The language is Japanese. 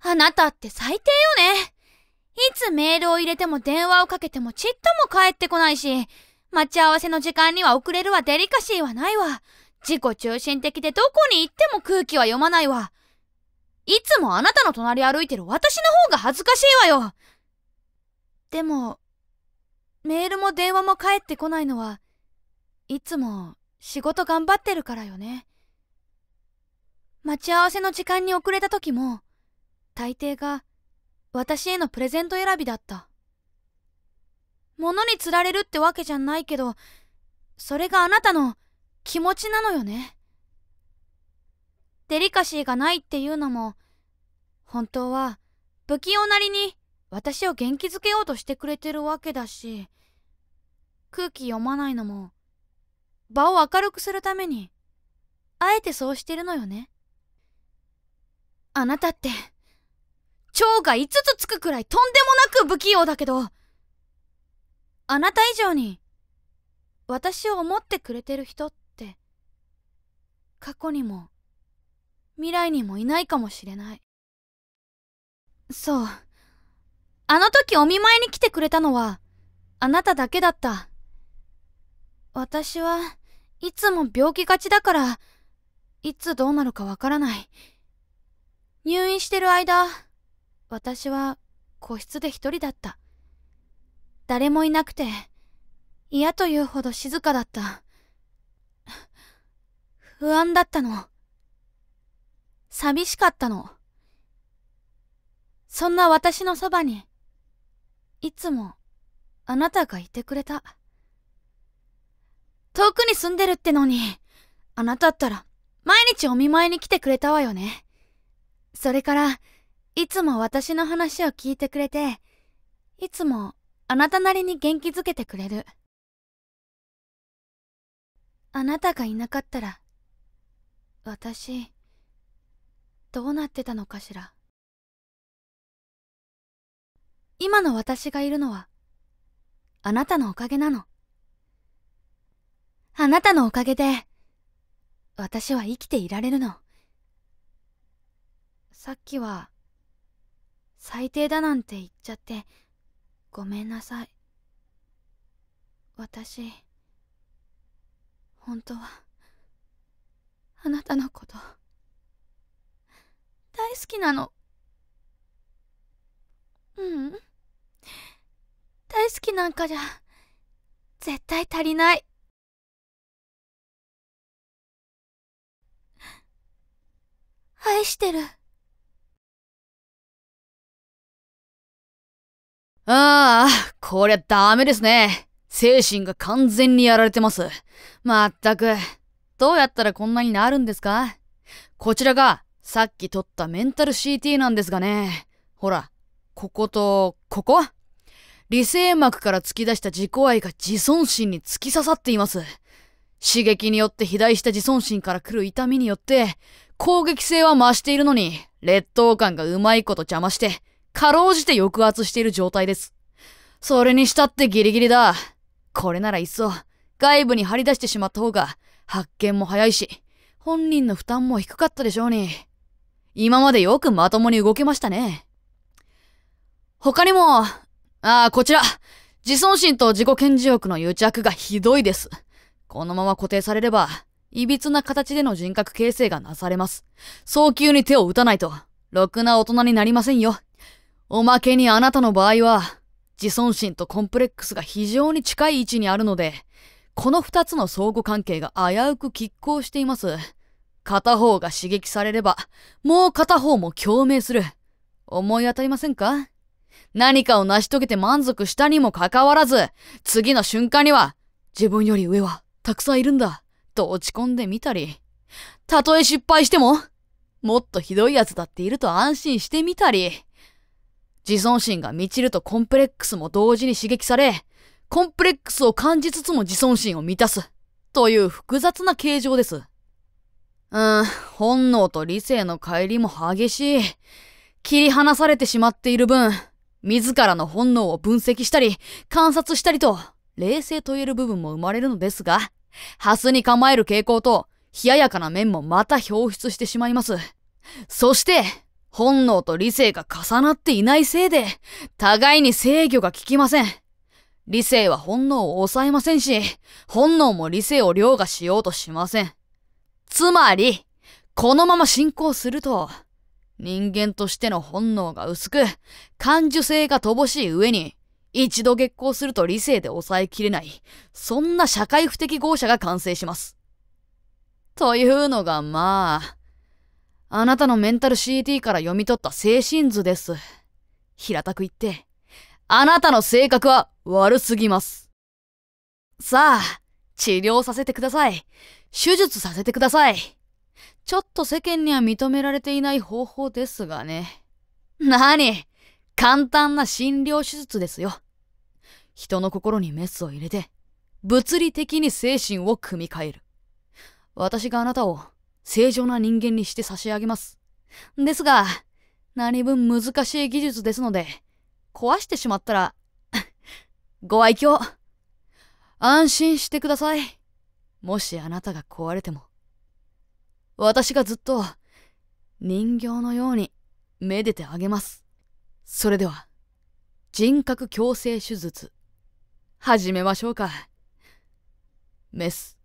あなたって最低よね。いつメールを入れても電話をかけてもちっとも帰ってこないし、待ち合わせの時間には遅れるわデリカシーはないわ。自己中心的でどこに行っても空気は読まないわ。いつもあなたの隣歩いてる私の方が恥ずかしいわよ。でも、メールも電話も返ってこないのは、いつも仕事頑張ってるからよね。待ち合わせの時間に遅れた時も、大抵が私へのプレゼント選びだった。物に釣られるってわけじゃないけど、それがあなたの気持ちなのよね。デリカシーがないっていうのも、本当は不器用なりに私を元気づけようとしてくれてるわけだし、空気読まないのも、場を明るくするために、あえてそうしてるのよね。あなたって、蝶が5つつくくらいとんでもなく不器用だけど、あなた以上に、私を思ってくれてる人って、過去にも、未来にもいないかもしれない。そう。あの時お見舞いに来てくれたのは、あなただけだった。私はいつも病気がちだから、いつどうなるかわからない。入院してる間、私は個室で一人だった。誰もいなくて、嫌というほど静かだった。不安だったの。寂しかったの。そんな私のそばに、いつもあなたがいてくれた。遠くに住んでるってのに、あなたったら毎日お見舞いに来てくれたわよね。それから、いつも私の話を聞いてくれて、いつもあなたなりに元気づけてくれる。あなたがいなかったら、私、どうなってたのかしら。今の私がいるのは、あなたのおかげなの。あなたのおかげで、私は生きていられるの。さっきは、最低だなんて言っちゃってごめんなさい私本当はあなたのこと大好きなのううん大好きなんかじゃ絶対足りない愛してるああ、こりゃダメですね。精神が完全にやられてます。まったく、どうやったらこんなになるんですかこちらが、さっき撮ったメンタル CT なんですがね。ほら、ここと、ここ理性膜から突き出した自己愛が自尊心に突き刺さっています。刺激によって肥大した自尊心から来る痛みによって、攻撃性は増しているのに、劣等感がうまいこと邪魔して、かろうじて抑圧している状態です。それにしたってギリギリだ。これならいっそ、外部に張り出してしまった方が、発見も早いし、本人の負担も低かったでしょうに。今までよくまともに動けましたね。他にも、ああ、こちら。自尊心と自己顕示欲の癒着がひどいです。このまま固定されれば、歪な形での人格形成がなされます。早急に手を打たないと、ろくな大人になりませんよ。おまけにあなたの場合は、自尊心とコンプレックスが非常に近い位置にあるので、この二つの相互関係が危うく拮抗しています。片方が刺激されれば、もう片方も共鳴する。思い当たりませんか何かを成し遂げて満足したにもかかわらず、次の瞬間には、自分より上はたくさんいるんだ、と落ち込んでみたり、たとえ失敗しても、もっとひどい奴だっていると安心してみたり、自尊心が満ちるとコンプレックスも同時に刺激され、コンプレックスを感じつつも自尊心を満たす、という複雑な形状です。うーん、本能と理性の乖離も激しい。切り離されてしまっている分、自らの本能を分析したり、観察したりと、冷静と言える部分も生まれるのですが、ハスに構える傾向と、冷ややかな面もまた表出してしまいます。そして、本能と理性が重なっていないせいで、互いに制御が効きません。理性は本能を抑えませんし、本能も理性を凌駕しようとしません。つまり、このまま進行すると、人間としての本能が薄く、感受性が乏しい上に、一度激光すると理性で抑えきれない、そんな社会不適合者が完成します。というのがまあ、あなたのメンタル CT から読み取った精神図です。平たく言って、あなたの性格は悪すぎます。さあ、治療させてください。手術させてください。ちょっと世間には認められていない方法ですがね。なに簡単な診療手術ですよ。人の心にメスを入れて、物理的に精神を組み替える。私があなたを正常な人間にして差し上げます。ですが、何分難しい技術ですので、壊してしまったら、ご愛嬌。安心してください。もしあなたが壊れても。私がずっと、人形のように、めでてあげます。それでは、人格矯正手術、始めましょうか。メス。